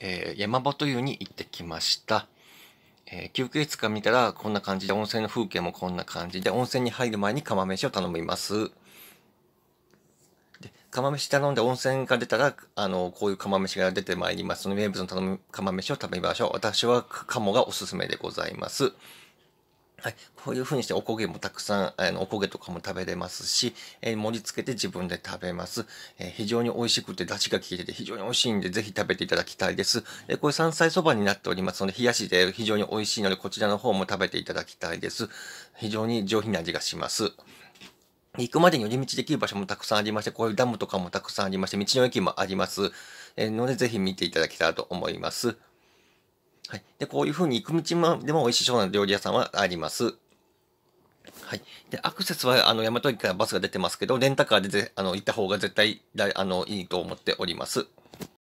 えー、山場というに行ってきました。えー、休憩室から見たらこんな感じで、温泉の風景もこんな感じで、温泉に入る前に釜飯を頼みます。で釜飯頼んで温泉が出たら、あの、こういう釜飯が出てまいります。その名物の頼む釜飯を食べましょう。私は鴨がおすすめでございます。はい、こういうふうにしておこげもたくさん、あのおこげとかも食べれますし、えー、盛り付けて自分で食べます、えー、非常に美味しくて、出汁が効いてて非常に美味しいんで、ぜひ食べていただきたいです。えー、これ山菜そばになっておりますので、冷やしで非常に美味しいので、こちらの方も食べていただきたいです。非常に上品な味がします。行くまでに寄り道できる場所もたくさんありまして、こういうダムとかもたくさんありまして、道の駅もあります。えので、ぜひ見ていただきたいと思います。はい。で、こういうふうに行く道でも美味しそうな料理屋さんはあります。はい。で、アクセスは、あの、大和駅からバスが出てますけど、レンタカーであの、行った方が絶対だ、あの、いいと思っております。